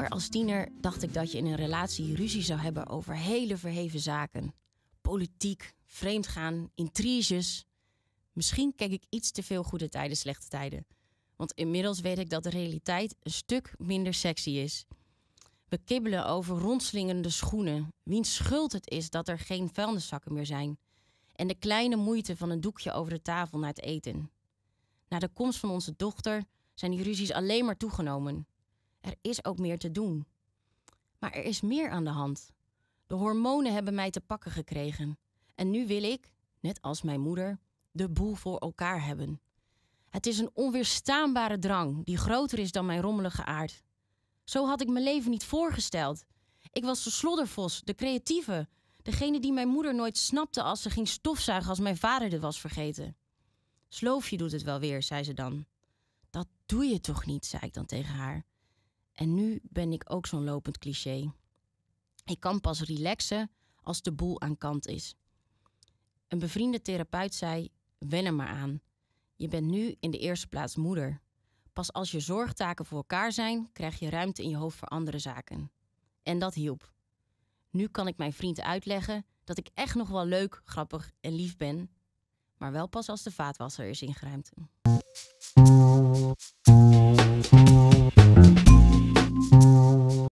Vroeger als tiener dacht ik dat je in een relatie ruzie zou hebben over hele verheven zaken. Politiek, vreemdgaan, intriges. Misschien kijk ik iets te veel goede tijden, slechte tijden. Want inmiddels weet ik dat de realiteit een stuk minder sexy is. We kibbelen over rondslingende schoenen, wiens schuld het is dat er geen vuilniszakken meer zijn. En de kleine moeite van een doekje over de tafel na het eten. Na de komst van onze dochter zijn die ruzies alleen maar toegenomen. Er is ook meer te doen. Maar er is meer aan de hand. De hormonen hebben mij te pakken gekregen. En nu wil ik, net als mijn moeder, de boel voor elkaar hebben. Het is een onweerstaanbare drang die groter is dan mijn rommelige aard. Zo had ik mijn leven niet voorgesteld. Ik was de sloddervos, de creatieve, degene die mijn moeder nooit snapte als ze ging stofzuigen als mijn vader de was vergeten. Sloofje doet het wel weer, zei ze dan. Dat doe je toch niet, zei ik dan tegen haar. En nu ben ik ook zo'n lopend cliché. Ik kan pas relaxen als de boel aan kant is. Een bevriende therapeut zei: Wen er maar aan. Je bent nu in de eerste plaats moeder. Pas als je zorgtaken voor elkaar zijn, krijg je ruimte in je hoofd voor andere zaken. En dat hielp. Nu kan ik mijn vriend uitleggen dat ik echt nog wel leuk, grappig en lief ben, maar wel pas als de vaatwasser is ingeruimd.